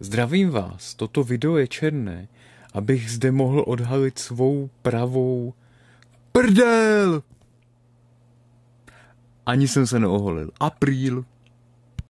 Zdravím vás, toto video je černé, abych zde mohl odhalit svou pravou prdel! Ani jsem se neoholil. Apríl.